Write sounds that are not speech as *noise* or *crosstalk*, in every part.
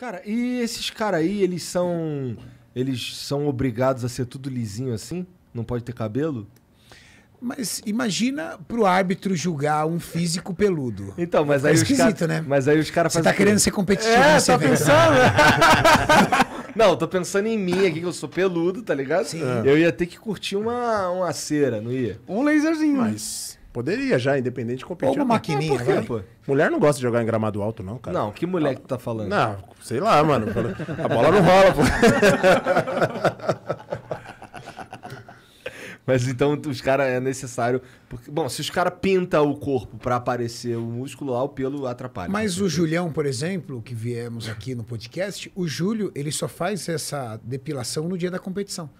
Cara, e esses caras aí, eles são. Eles são obrigados a ser tudo lisinho assim? Não pode ter cabelo? Mas imagina pro árbitro julgar um físico peludo. Então, mas tá aí é esquisito, cara, né? Mas aí os caras Você tá querendo ser competitivo é, nesse tá evento. pensando? *laughs* *laughs* não, tô pensando em mim aqui que eu sou peludo, tá ligado? Sim. É. Eu ia ter que curtir uma uma cera, não ia? Um laserzinho. Mas Poderia já, independente de competir. Alguma uma maquininha, é, né, pô? Mulher não gosta de jogar em gramado alto, não, cara. Não, que mulher ah, que tu tá falando? Não, sei lá, mano. A bola não rola, pô. *laughs* Mas então os caras é necessário. Porque, bom, se os caras pintam o corpo para aparecer o músculo lá, o pelo atrapalha. Mas o Julião, por exemplo, que viemos aqui no podcast, o Júlio, ele só faz essa depilação no dia da competição.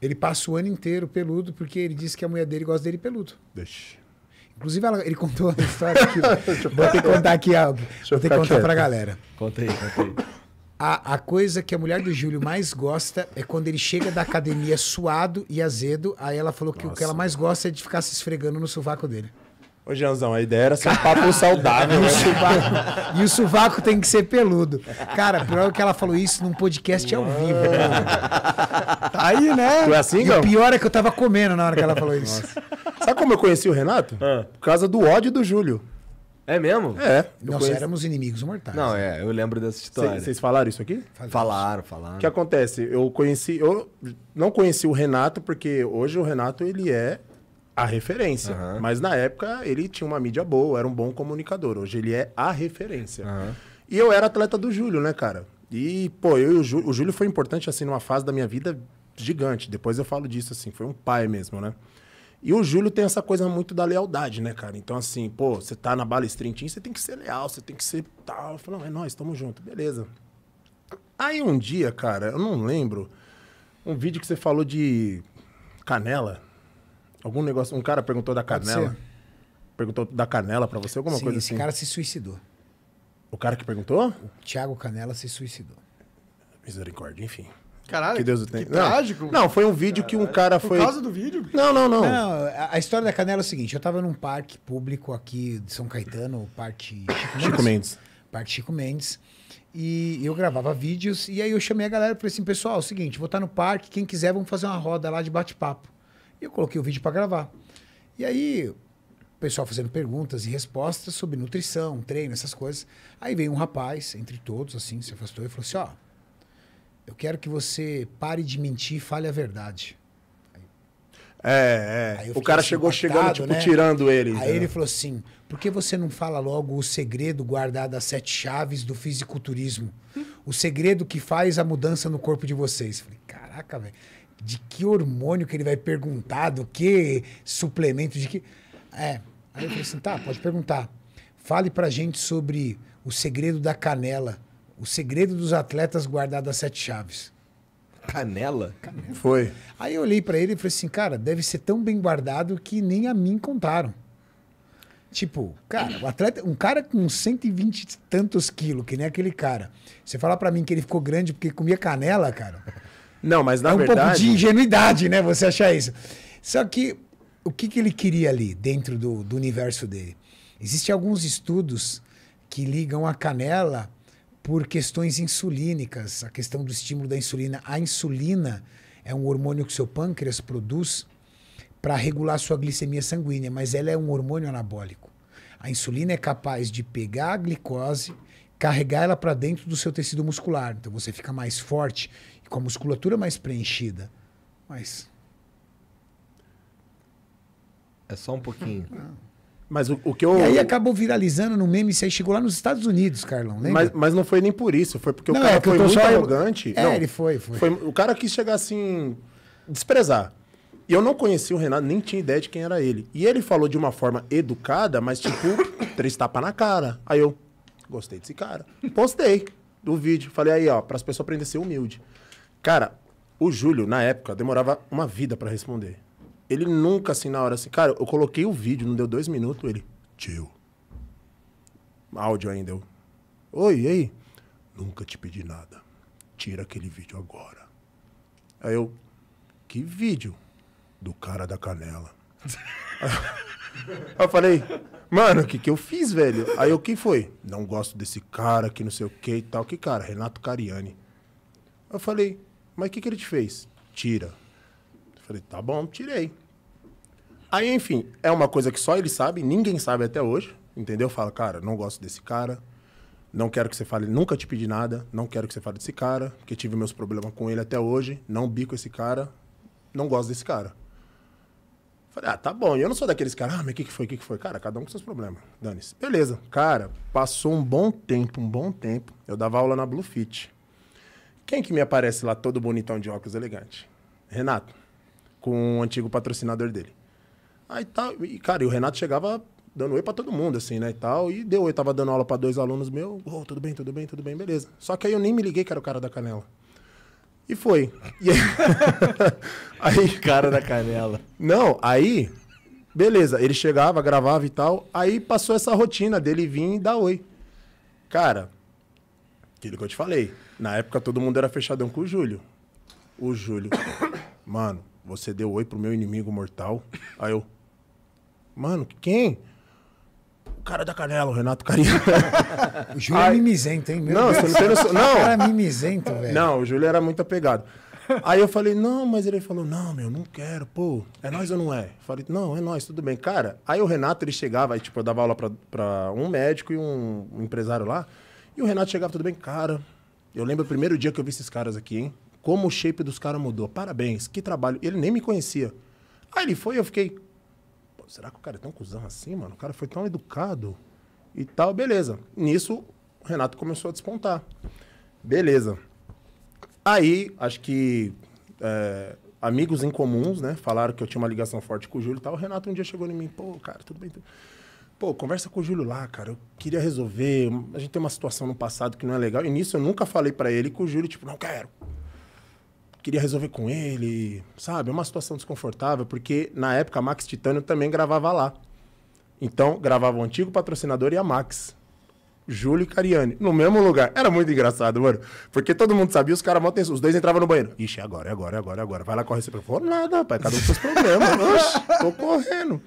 Ele passa o ano inteiro peludo porque ele disse que a mulher dele gosta dele peludo. Deixa. Inclusive, ela, ele contou uma história aqui. *laughs* vou ter que contar aqui algo. Vou ter que contar para pra galera. Conta aí, conta aí. A, a coisa que a mulher do Júlio mais gosta é quando ele chega da academia suado e azedo. Aí ela falou que Nossa. o que ela mais gosta é de ficar se esfregando no sovaco dele. Ô, Janzão, a ideia era ser um papo *laughs* saudável. Né? e, o sovaco, e o sovaco tem que ser peludo. Cara, pior é que ela falou isso num podcast ao vivo. Mano. Tá aí, né? Foi é assim, e o pior é que eu tava comendo na hora que ela falou isso. Nossa. Sabe como eu conheci o Renato? Ah. Por causa do ódio do Júlio. É mesmo? É. Nós éramos inimigos mortais. Não, é, eu lembro dessa história. Vocês falaram isso aqui? Falamos. Falaram, falaram. O que acontece? Eu conheci, eu não conheci o Renato, porque hoje o Renato ele é a referência. Uhum. Mas na época ele tinha uma mídia boa, era um bom comunicador. Hoje ele é a referência. Uhum. E eu era atleta do Júlio, né, cara? E, pô, eu o Júlio, o Júlio foi importante, assim, numa fase da minha vida gigante. Depois eu falo disso, assim, foi um pai mesmo, né? E o Júlio tem essa coisa muito da lealdade, né, cara? Então, assim, pô, você tá na bala estrintinha, você tem que ser leal, você tem que ser tal. Eu não, é nós, tamo junto, beleza. Aí um dia, cara, eu não lembro, um vídeo que você falou de canela. Algum negócio. Um cara perguntou da canela. Perguntou da canela para você, alguma Sim, coisa assim? Esse cara se suicidou. O cara que perguntou? O Thiago Canela se suicidou. Misericórdia, enfim. Caralho, que Deus o tenha. Não, trágico. Não, foi um vídeo Caralho. que um cara foi. Por causa do vídeo? Não, não, não. não a história da Canela é o seguinte: eu tava num parque público aqui de São Caetano, Parque Chico, Chico Mendes. Parque Chico Mendes. E eu gravava vídeos. E aí eu chamei a galera e falei assim: pessoal, é o seguinte, vou estar tá no parque. Quem quiser, vamos fazer uma roda lá de bate-papo. E eu coloquei o vídeo para gravar. E aí, o pessoal fazendo perguntas e respostas sobre nutrição, treino, essas coisas. Aí veio um rapaz, entre todos, assim, se afastou e falou assim: Ó, eu quero que você pare de mentir e fale a verdade. é, é. O cara assim, chegou chegando, tipo, né? tirando ele. Aí ele falou assim: por que você não fala logo o segredo guardado às sete chaves do fisiculturismo? O segredo que faz a mudança no corpo de vocês? Eu falei, caraca, velho de que hormônio que ele vai perguntar, do que suplemento, de que. É. Aí eu falei assim: tá, pode perguntar. Fale pra gente sobre o segredo da canela, o segredo dos atletas guardado as sete chaves. Canela? Canela. Foi. Aí eu olhei para ele e falei assim, cara, deve ser tão bem guardado que nem a mim contaram. Tipo, cara, um atleta, um cara com 120 e tantos quilos, que nem aquele cara. Você falar para mim que ele ficou grande porque comia canela, cara. Não, mas na é um verdade... pouco de ingenuidade, né? Você achar isso. Só que o que, que ele queria ali dentro do, do universo dele? Existem alguns estudos que ligam a canela por questões insulínicas, a questão do estímulo da insulina. A insulina é um hormônio que o seu pâncreas produz para regular sua glicemia sanguínea, mas ela é um hormônio anabólico. A insulina é capaz de pegar a glicose, carregar ela para dentro do seu tecido muscular. Então você fica mais forte com a musculatura mais preenchida. Mas. É só um pouquinho. *laughs* Ah. Mas o, o que eu. E aí acabou viralizando no meme, isso aí chegou lá nos Estados Unidos, Carlão, lembra? Mas, mas não foi nem por isso, foi porque não, o cara é, foi muito só... arrogante. É, não, ele foi, foi, foi. O cara quis chegar assim, desprezar. E eu não conhecia o Renato, nem tinha ideia de quem era ele. E ele falou de uma forma educada, mas tipo, *coughs* três tapas na cara. Aí eu, gostei desse cara. Postei do vídeo. Falei aí, ó, para as pessoas aprenderem a ser humilde. Cara, o Júlio, na época, demorava uma vida para responder. Ele nunca, assim, na hora, assim... Cara, eu coloquei o vídeo, não deu dois minutos, ele... Tio. Áudio ainda, eu... Oi, e aí? Nunca te pedi nada. Tira aquele vídeo agora. Aí eu... Que vídeo? Do cara da canela. *laughs* Aí eu falei, mano, o que, que eu fiz, velho? Aí eu que foi? Não gosto desse cara que não sei o que e tal. Que cara? Renato Cariani. Eu falei, mas o que, que ele te fez? Tira. Eu falei, tá bom, tirei. Aí, enfim, é uma coisa que só ele sabe, ninguém sabe até hoje, entendeu? Fala, cara, não gosto desse cara, não quero que você fale, nunca te pedi nada, não quero que você fale desse cara, porque tive meus problemas com ele até hoje, não bico esse cara, não gosto desse cara. Falei, ah, tá bom. eu não sou daqueles caras, ah, mas o que, que foi, o que, que foi? Cara, cada um com seus problemas. Dane-se. Beleza. Cara, passou um bom tempo, um bom tempo. Eu dava aula na Blue Fit. Quem que me aparece lá todo bonitão de óculos elegante? Renato, com o antigo patrocinador dele. Aí tal, tá, e cara, e o Renato chegava dando oi para todo mundo, assim, né, e tal. E deu oi, tava dando aula para dois alunos meus. Oh, tudo bem, tudo bem, tudo bem, beleza. Só que aí eu nem me liguei que era o cara da canela. E foi. E aí... *laughs* aí... *laughs* Cara da canela. Não, aí, beleza. Ele chegava, gravava e tal. Aí passou essa rotina dele vir e dar oi. Cara, aquilo que eu te falei. Na época todo mundo era fechadão com o Júlio. O Júlio. Mano, você deu oi pro meu inimigo mortal. Aí eu. Mano, quem? O cara da canela, o Renato Carinho. *laughs* o Júlio é mimizento, hein? Meu não, Deus. você não tem noção. Não. O cara é mimizento, velho. Não, o Júlio era muito apegado. Aí eu falei, não, mas ele falou, não, meu, não quero, pô, é nós ou não é? Eu falei, não, é nós, tudo bem. Cara, aí o Renato, ele chegava, aí, tipo, eu dava aula pra, pra um médico e um empresário lá, e o Renato chegava, tudo bem, cara, eu lembro o primeiro dia que eu vi esses caras aqui, hein? Como o shape dos caras mudou. Parabéns, que trabalho. Ele nem me conhecia. Aí ele foi e eu fiquei. será que o cara é tão cuzão assim, mano? O cara foi tão educado e tal, beleza. Nisso, o Renato começou a despontar. Beleza. Aí, acho que é, amigos em comuns, né? Falaram que eu tinha uma ligação forte com o Júlio e tal. O Renato um dia chegou em mim, pô, cara, tudo bem. Tudo... Pô, conversa com o Júlio lá, cara. Eu queria resolver. A gente tem uma situação no passado que não é legal. E nisso eu nunca falei para ele que o Júlio, tipo, não quero. Queria resolver com ele, sabe? É uma situação desconfortável, porque na época a Max Titânio também gravava lá. Então, gravava o antigo patrocinador e a Max. Júlio e Cariani, no mesmo lugar. Era muito engraçado, mano. Porque todo mundo sabia, os caras mal Os dois entravam no banheiro. Ixi, agora, é agora, é agora, é agora. Vai lá, corre. Você falou, nada, rapaz. Cada um com seus problemas. *laughs* Oxe, tô correndo.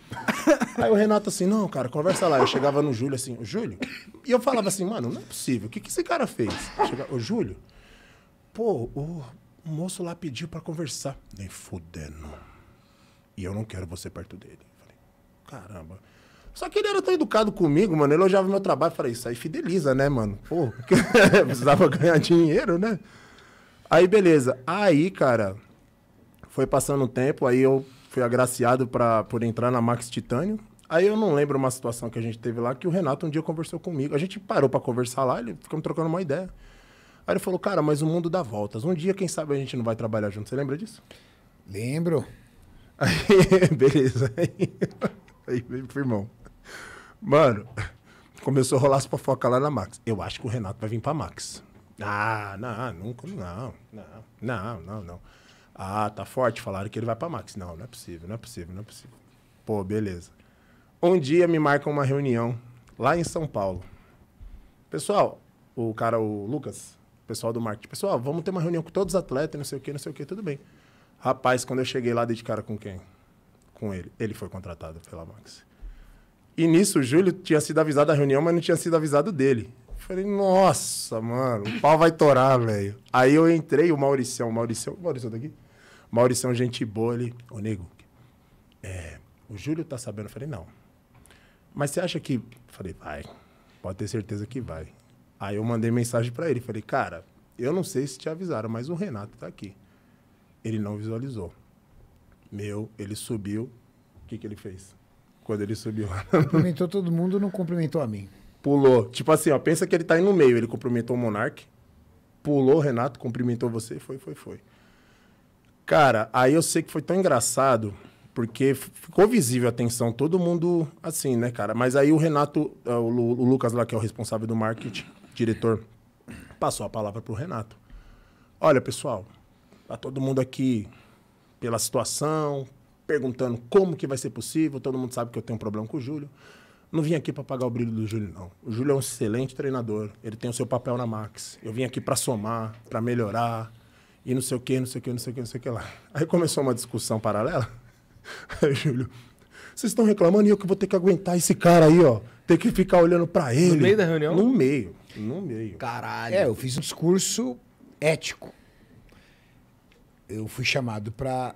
Aí o Renato assim, não, cara, conversa lá. Eu chegava no Júlio assim, o Júlio? E eu falava assim, mano, não é possível. O que, que esse cara fez? Chegava, o Júlio? Pô, o moço lá pediu para conversar. Nem fudendo. E eu não quero você perto dele. Falei, caramba. Só que ele era tão educado comigo, mano. Elogiava meu trabalho. Falei, isso aí fideliza, né, mano? Pô, *laughs* precisava ganhar dinheiro, né? Aí, beleza. Aí, cara, foi passando o tempo. Aí eu fui agraciado pra, por entrar na Max Titânio. Aí eu não lembro uma situação que a gente teve lá que o Renato um dia conversou comigo. A gente parou para conversar lá, ele me trocando uma ideia. Aí ele falou, cara, mas o mundo dá voltas. Um dia, quem sabe, a gente não vai trabalhar junto. Você lembra disso? Lembro. *laughs* Aí, beleza. Aí, aí firmão. Mano, começou a rolar as fofocas lá na Max. Eu acho que o Renato vai vir pra Max. Ah, não, nunca, não, não, não, não, não. Ah, tá forte, falaram que ele vai pra Max. Não, não é possível, não é possível, não é possível. Pô, beleza. Um dia me marcam uma reunião lá em São Paulo. Pessoal, o cara, o Lucas, pessoal do marketing, pessoal, vamos ter uma reunião com todos os atletas, não sei o que, não sei o que, tudo bem. Rapaz, quando eu cheguei lá, dei de cara com quem? Com ele. Ele foi contratado pela Max. E nisso o Júlio tinha sido avisado da reunião, mas não tinha sido avisado dele. falei, nossa, mano, o pau vai torar, velho. Aí eu entrei, o Mauricião, o Mauricião, o Mauricião daqui? Tá Mauricião, gente boa, ele, ô nego, é, o Júlio tá sabendo? Eu falei, não mas você acha que. Falei, vai. Pode ter certeza que vai. Aí eu mandei mensagem para ele. Falei, cara, eu não sei se te avisaram, mas o Renato tá aqui. Ele não visualizou. Meu, ele subiu. O que, que ele fez? Quando ele subiu. Cumprimentou todo mundo, não cumprimentou a mim. Pulou. Tipo assim, ó, pensa que ele tá aí no meio. Ele cumprimentou o Monark, pulou o Renato, cumprimentou você, foi, foi, foi. Cara, aí eu sei que foi tão engraçado porque ficou visível a tensão, todo mundo assim, né, cara? Mas aí o Renato, é, o, Lucas lá, que é o responsável do marketing, diretor, passou a palavra pro Renato. Olha, pessoal, tá todo mundo aqui pela situação, perguntando como que vai ser possível, todo mundo sabe que eu tenho um problema com o Júlio. Não vim aqui para pagar o brilho do Júlio, não. O Júlio é um excelente treinador, ele tem o seu papel na Max. Eu vim aqui para somar, para melhorar, e não sei o que, não sei o que, não sei o que, não sei o que lá. Aí começou uma discussão paralela *laughs* Aí, Júlio, vocês estão reclamando e eu que vou ter que aguentar esse cara aí, ó. Ter que ficar olhando para ele. No meio da reunião? No meio. No meio. Caralho. É, eu fiz um discurso ético. Eu fui chamado para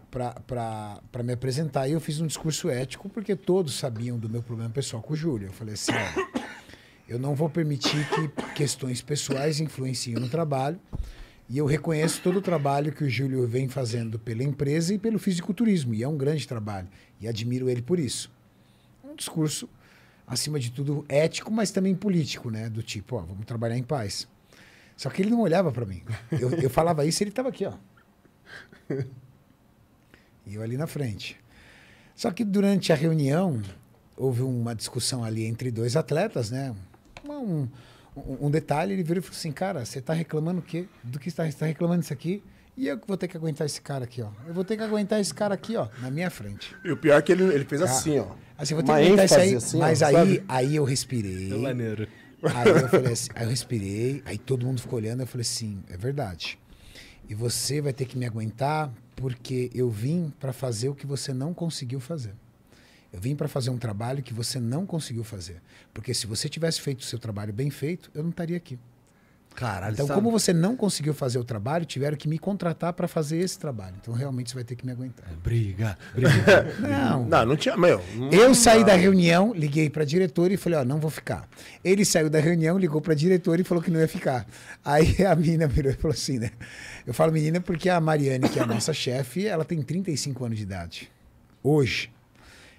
me apresentar e eu fiz um discurso ético porque todos sabiam do meu problema pessoal com o Júlio. Eu falei assim: ó. eu não vou permitir que questões pessoais influenciem no trabalho. E eu reconheço todo o trabalho que o Júlio vem fazendo pela empresa e pelo fisiculturismo, e é um grande trabalho, e admiro ele por isso. Um discurso, acima de tudo, ético, mas também político, né? Do tipo, ó, vamos trabalhar em paz. Só que ele não olhava para mim. Eu, eu falava isso e ele estava aqui, ó. E eu ali na frente. Só que durante a reunião, houve uma discussão ali entre dois atletas, né? Um, um, detalhe, ele virou e falou assim, cara, você está reclamando o quê? Do que está tá reclamando isso aqui? E eu que vou ter que aguentar esse cara aqui, ó. Eu vou ter que aguentar esse cara aqui, ó, na minha frente. E o pior é que ele, ele fez ah, assim, ó. Assim, vou ter que aguentar isso aí. Assim, mas aí, aí eu respirei. eu é maneiro. Aí eu falei assim, aí eu respirei, aí todo mundo ficou olhando, eu falei assim, é verdade. E você vai ter que me aguentar porque eu vim para fazer o que você não conseguiu fazer. Eu vim para fazer um trabalho que você não conseguiu fazer. Porque se você tivesse feito o seu trabalho bem feito, eu não estaria aqui. Caralho, então, sabe? como você não conseguiu fazer o trabalho, tiveram que me contratar para fazer esse trabalho. Então, realmente, você vai ter que me aguentar. É, briga, *laughs* briga. não. Não, não tinha. Meu, não, eu saí não. da reunião, liguei para diretora e falei: Ó, não vou ficar. Ele saiu da reunião, ligou para diretora e falou que não ia ficar. Aí *laughs* a menina virou e falou assim, né? Eu falo menina porque a Mariane, que é a nossa *coughs* chefe, ela tem 35 anos de idade. Hoje.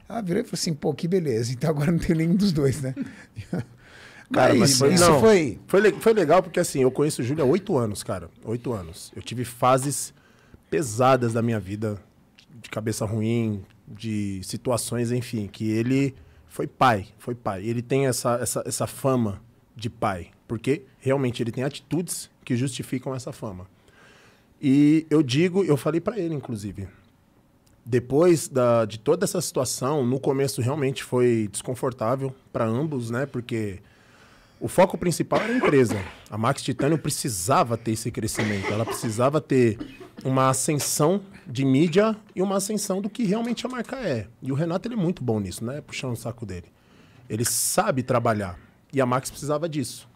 Ela ah, virou e falou assim, pô, que beleza. Então agora não tem nenhum dos dois, né? *laughs* Cara, mas, mas isso não, foi... foi... Foi legal porque, assim, eu conheço o Júlio há oito anos, cara. Oito anos. Eu tive fases pesadas da minha vida. De cabeça ruim, de situações, enfim. Que ele foi pai, foi pai. Ele tem essa, essa, essa fama de pai. Porque, realmente, ele tem atitudes que justificam essa fama. E eu digo, eu falei para ele, inclusive depois da, de toda essa situação, no começo realmente foi desconfortável para ambos, né? Porque o foco principal era a empresa. A Max Titânio precisava ter esse crescimento, ela precisava ter uma ascensão de mídia e uma ascensão do que realmente a marca é. E o Renato ele é muito bom nisso, né? Puxando o saco dele. Ele sabe trabalhar e a Max precisava disso.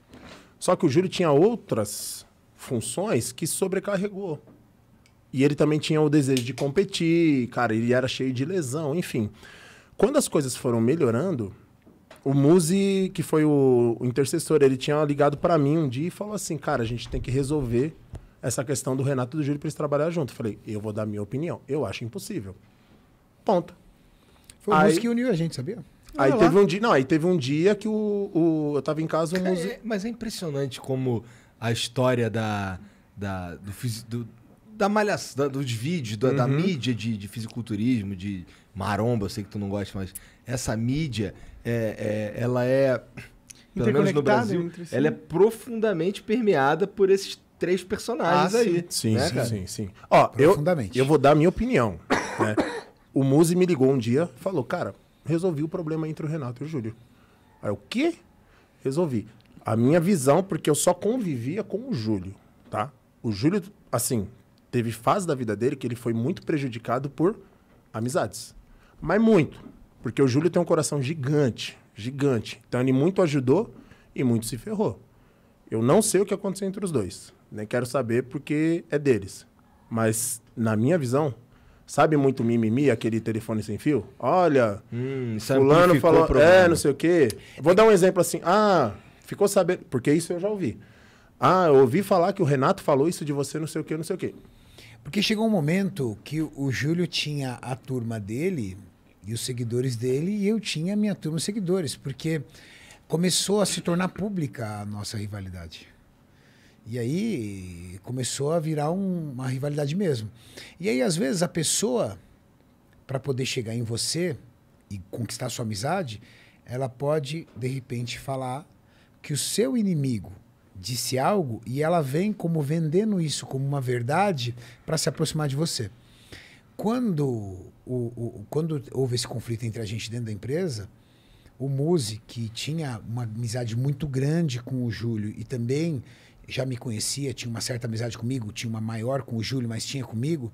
Só que o Júlio tinha outras funções que sobrecarregou. E ele também tinha o desejo de competir, cara, ele era cheio de lesão, enfim. Quando as coisas foram melhorando, o Muzi, que foi o, o intercessor, ele tinha ligado para mim um dia e falou assim: cara, a gente tem que resolver essa questão do Renato e do Júlio para eles trabalhar junto. Eu falei: eu vou dar minha opinião. Eu acho impossível. Ponto. Foi o Musi Muzi que uniu a gente, sabia? Aí teve um dia, não, aí teve um dia que o, o eu tava em casa, o Muzi. É, mas é impressionante como a história da, da do, do da malhação, dos vídeos, da, uhum. da mídia de, de, fisiculturismo, de maromba, eu sei que tu não gosta, mas essa mídia, é, é, ela é, pelo menos no Brasil, si. ela é profundamente permeada por esses três personagens ah, aí. Sim, né, sim, cara? sim, sim. Ó, eu, eu vou dar a minha opinião. Né? o Muzi me ligou um dia, falou, cara, resolvi o problema entre o Renato e o Júlio. Aí o quê? Resolvi. A minha visão, porque eu só convivia com o Júlio, tá? O Júlio, assim, teve fase da vida dele que ele foi muito prejudicado por amizades. Mas muito. Porque o Júlio tem um coração gigante, gigante. Então ele muito ajudou e muito se ferrou. Eu não sei o que aconteceu entre os dois. Nem quero saber porque é deles. Mas, na minha visão, sabe muito mimimi, aquele telefone sem fio? Olha, hum, fulano falou, é, não sei o quê. Vou dar um exemplo assim. Ah, ficou sabendo... Porque isso eu já ouvi. Ah, eu ouvi falar que o Renato falou isso de você, não sei o quê, não sei o quê. Porque chegou um momento que o Júlio tinha a turma dele e os seguidores dele, e eu tinha a minha turma de seguidores, porque começou a se tornar pública a nossa rivalidade. E aí começou a virar um, uma rivalidade mesmo. E aí, às vezes, a pessoa, para poder chegar em você e conquistar sua amizade, ela pode, de repente, falar que o seu inimigo disse algo e ela vem como vendendo isso como uma verdade para se aproximar de você. Quando, o, o, quando houve esse conflito entre a gente dentro da empresa, o Muzi, que tinha uma amizade muito grande com o Júlio e também já me conhecia, tinha uma certa amizade comigo, tinha uma maior com o Júlio, mas tinha comigo,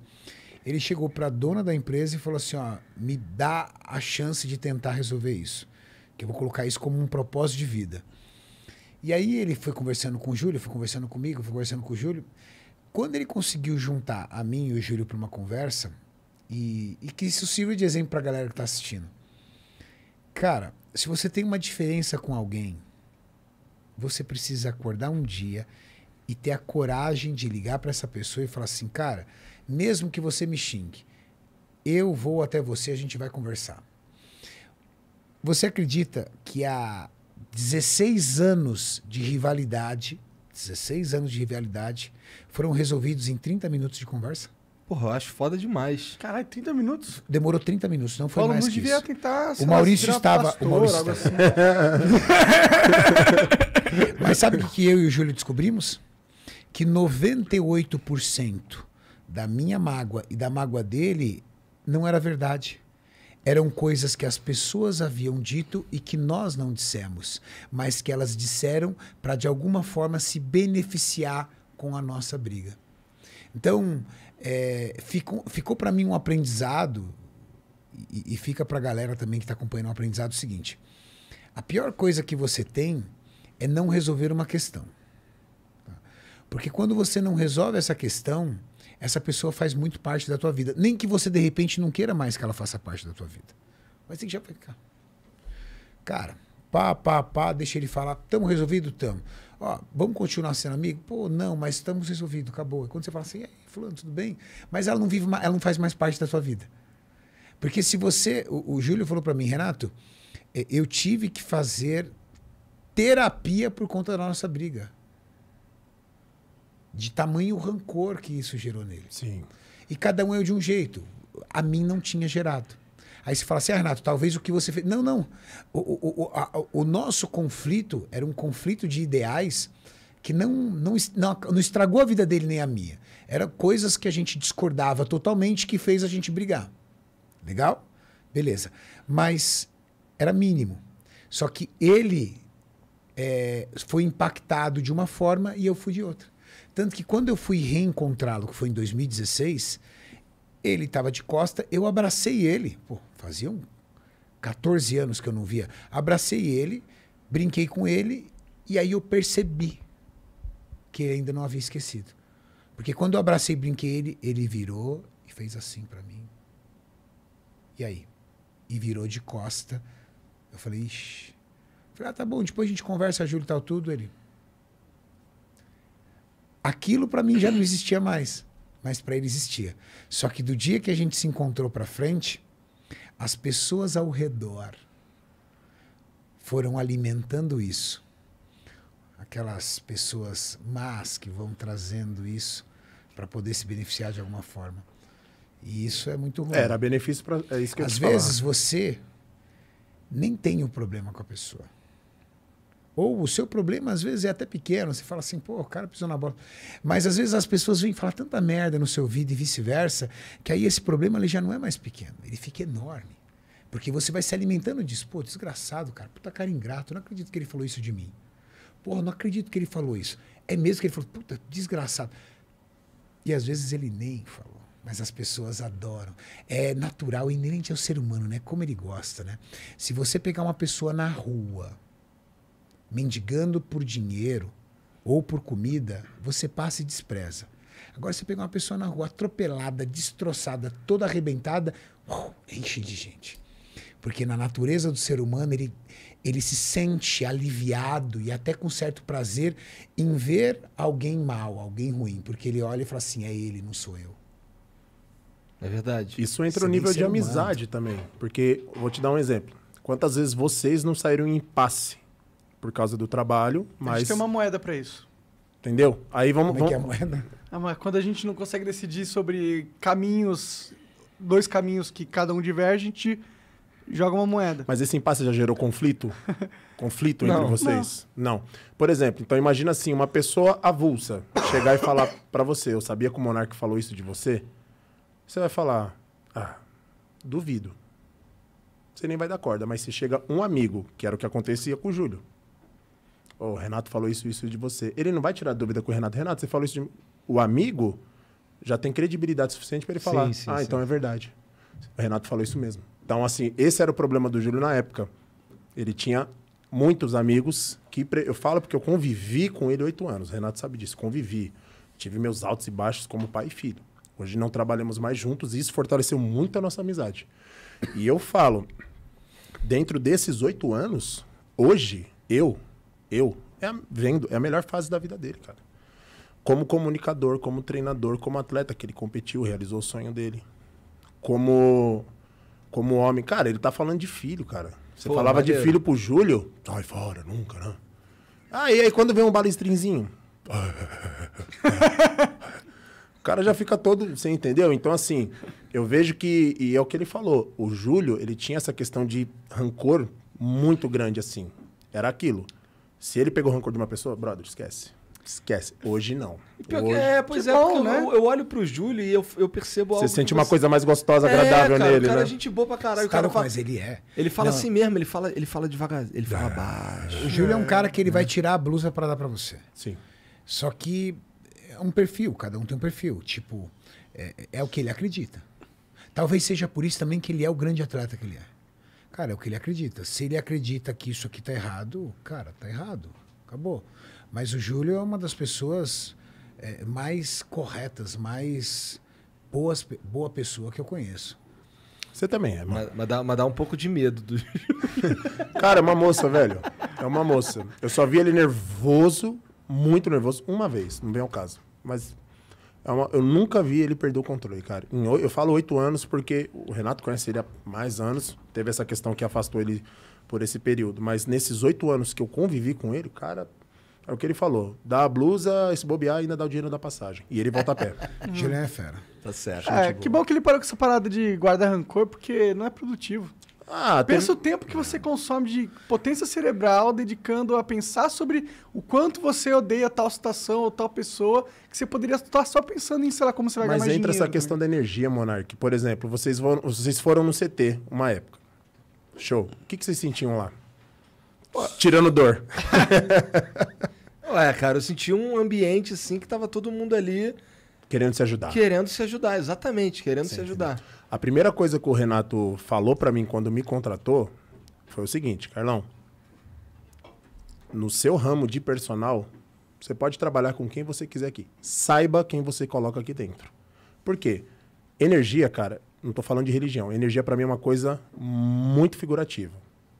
ele chegou para a dona da empresa e falou assim: ó, me dá a chance de tentar resolver isso, que eu vou colocar isso como um propósito de vida. E aí ele foi conversando com o Júlio, foi conversando comigo, foi conversando com o Júlio. Quando ele conseguiu juntar a mim e o Júlio para uma conversa, e, e, que isso sirva de exemplo para a galera que está assistindo. Cara, se você tem uma diferença com alguém, você precisa acordar um dia e ter a coragem de ligar para essa pessoa e falar assim, cara, mesmo que você me xingue, eu vou até você, a gente vai conversar. Você acredita que a 16 anos de rivalidade, 16 anos de rivalidade, foram resolvidos em 30 minutos de conversa. Porra, eu acho foda demais. Caralho, 30 minutos? Demorou 30 minutos, não foi Paulo mais Luz que devia isso. tentar... O Maurício estava... Pastor, o Maurício estava... Assim. *laughs* *laughs* Mas sabe o que eu e o Júlio descobrimos? Que 98% da minha mágoa e da mágoa dele não era verdade eram coisas que as pessoas haviam dito e que nós não dissemos, mas que elas disseram para de alguma forma se beneficiar com a nossa briga. Então, é, ficou, ficou para mim um aprendizado, e, e fica para a galera também que está acompanhando o aprendizado o seguinte: a pior coisa que você tem é não resolver uma questão. Porque quando você não resolve essa questão, essa pessoa faz muito parte da tua vida. Nem que você, de repente, não queira mais que ela faça parte da tua vida. Mas tem que já ficar. Cara, pá, pá, pá, deixa ele falar. Tamo resolvido? Tamo. Ó, vamos continuar sendo amigo? Pô, não, mas estamos resolvido acabou. E quando você fala assim, e aí, fulano, tudo bem? Mas ela não vive, ela não faz mais parte da sua vida. Porque se você, o, o Júlio falou para mim, Renato, eu tive que fazer terapia por conta da nossa briga de tamanho rancor que isso gerou nele. Sim. E cada um é de um jeito. A mim não tinha gerado. Aí você fala assim, ah, Renato, talvez o que você fez. Não, não. O, o, o, a, o nosso conflito era um conflito de ideais que não, não, não, estragou a vida dele nem a minha. Eram coisas que a gente discordava totalmente que fez a gente brigar. Legal? Beleza. Mas era mínimo. Só que ele é, foi impactado de uma forma e eu fui de outra. Tanto que quando eu fui reencontrá-lo, que foi em 2016, ele estava de costa, eu abracei ele. Pô, faziam 14 anos que eu não via. Abracei ele, brinquei com ele, e aí eu percebi que ele ainda não havia esquecido. Porque quando eu abracei e brinquei ele, ele virou e fez assim para mim. E aí? E virou de costa. Eu falei, ixi. falei, ah, tá bom, depois a gente conversa, Júlio, tal, tudo. Ele, aquilo para mim já não existia mais, mas para ele existia. Só que do dia que a gente se encontrou para frente, as pessoas ao redor foram alimentando isso. Aquelas pessoas más que vão trazendo isso para poder se beneficiar de alguma forma. E isso é muito ruim. Era benefício para é isso que Às eu Às vezes falar. você nem tem o um problema com a pessoa. Ou o seu problema, às vezes, é até pequeno. Você fala assim, pô, o cara pisou na bola. Mas, às vezes, as pessoas vêm falar tanta merda no seu ouvido e vice-versa, que aí esse problema ele já não é mais pequeno. Ele fica enorme. Porque você vai se alimentando disso. Pô, desgraçado, cara. Puta cara ingrato. Não acredito que ele falou isso de mim. pô não acredito que ele falou isso. É mesmo que ele falou, puta, desgraçado. E às vezes ele nem falou, mas as pessoas adoram. É natural, inerente ao ser humano, né? Como ele gosta, né? Se você pegar uma pessoa na rua, mendigando por dinheiro ou por comida, você passa e despreza. Agora você pega uma pessoa na rua atropelada, destroçada, toda arrebentada, uh, enche de gente. Porque na natureza do ser humano ele, ele se sente aliviado e até com certo prazer em ver alguém mal, alguém ruim, porque ele olha e fala assim: é ele, não sou eu. É verdade. Isso entra Você no nível de amizade também. Porque, vou te dar um exemplo. Quantas vezes vocês não saíram em passe? por causa do trabalho, mas... Tem que ter uma moeda para isso. Entendeu? Aí vamos... Como é vamos... que é a moeda? Ah, mas quando a gente não consegue decidir sobre caminhos, dois caminhos que cada um diverge, a gente joga uma moeda. Mas esse impasse já gerou conflito? *laughs* conflito não, entre vocês? Não. não. Por exemplo, então imagina assim, uma pessoa avulsa chegar e falar *laughs* para você, eu sabia que o monarca falou isso de você? Você vai falar, ah, duvido. Você nem vai dar corda, mas se chega um amigo, que era o que acontecia com o Júlio, oh, o Renato falou isso, isso de você. Ele não vai tirar dúvida com o Renato. Renato, você falou isso de... O amigo já tem credibilidade suficiente para ele falar. Sim, sim, ah, sim. então é verdade. O Renato falou isso mesmo. Então, assim, esse era o problema do Júlio na época. Ele tinha muitos amigos que... Pre... Eu falo porque eu convivi com ele oito anos. O Renato sabe disso. Convivi. Tive meus altos e baixos como pai e filho. Hoje não trabalhamos mais juntos e isso fortaleceu muito a nossa amizade. E eu falo, dentro desses oito anos, hoje, eu, eu, é vendo, é a melhor fase da vida dele, cara. Como comunicador, como treinador, como atleta, que ele competiu, realizou o sonho dele. Como, como homem. Cara, ele tá falando de filho, cara. Você Pô, falava madeira. de filho pro Júlio, sai fora, nunca, né? aí quando vem um balistrinzinho. *laughs* o cara já fica todo. Você entendeu? Então, assim, eu vejo que. E é o que ele falou. O Júlio, ele tinha essa questão de rancor muito grande, assim. Era aquilo. Se ele pegou rancor de uma pessoa, brother, esquece. Esquece. Hoje não. Hoje... É, pois que é, bom, né? eu, eu, olho pro Júlio e eu, eu percebo Você sente uma você... coisa mais gostosa, é, agradável é, cara, nele, o cara né? É gente boa pra caralho. o cara, fala... Mas ele é. Ele fala não. assim mesmo, ele fala, ele fala devagar, ele fala baixo. O Júlio é um cara que ele né? vai tirar a blusa para dar para você. Sim. Só que é um perfil, cada um tem um perfil. Tipo, é, é o que ele acredita. Talvez seja por isso também que ele é o grande atleta que ele é. Cara, é o que ele acredita. Se ele acredita que isso aqui tá errado, cara, tá errado. Acabou. Mas o Júlio é uma das pessoas é, mais corretas, mais boas, boa pessoa que eu conheço. Você também é, mano. Mas, mas, dá, mas dá um pouco de medo do Júlio. *laughs* Cara, é uma moça, velho. É uma moça. Eu só vi ele nervoso, muito nervoso, uma vez. Não vem ao caso. Mas é uma, eu nunca vi ele perder o controle, cara. Em, eu falo oito anos porque o Renato conhece ele há mais anos. Teve essa questão que afastou ele por esse período. Mas nesses oito anos que eu convivi com ele, cara, é o que ele falou. Dá a blusa, se bobear, ainda dá o dinheiro da passagem. E ele volta a pé. Gilé *laughs* é fera. Tá certo. É, que bom que ele parou com essa parada de guarda rancor, porque não é produtivo. Ah, Pensa tem... o tempo que você consome de potência cerebral dedicando a pensar sobre o quanto você odeia tal situação ou tal pessoa, que você poderia estar só pensando em, sei lá, como você vai Mas ganhar Mas entra essa questão né? da energia, Monark. Por exemplo, vocês, vão, vocês foram no CT uma época. Show. O que, que vocês sentiam lá? Tirando dor. Ué, cara, eu senti um ambiente assim que tava todo mundo ali. Querendo se ajudar. Querendo se ajudar, exatamente, querendo Sim, se ajudar. A primeira coisa que o Renato falou para mim quando me contratou foi o seguinte, Carlão. No seu ramo de personal, você pode trabalhar com quem você quiser aqui. Saiba quem você coloca aqui dentro. Por quê? Energia, cara, não tô falando de religião. Energia para mim é uma coisa muito figurativa.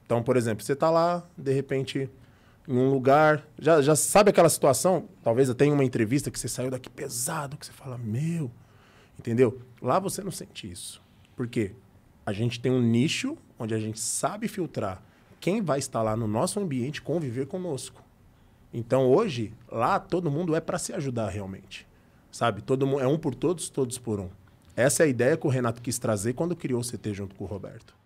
Então, por exemplo, você tá lá, de repente, em um lugar, já, já sabe aquela situação, talvez eu tenha uma entrevista que você saiu daqui pesado, que você fala, meu, entendeu? Lá você não sente isso. Porque a gente tem um nicho onde a gente sabe filtrar quem vai estar lá no nosso ambiente conviver conosco. Então hoje, lá todo mundo é para se ajudar realmente. Sabe? Todo mundo é um por todos, todos por um. Essa é a ideia que o Renato quis trazer quando criou o CT junto com o Roberto.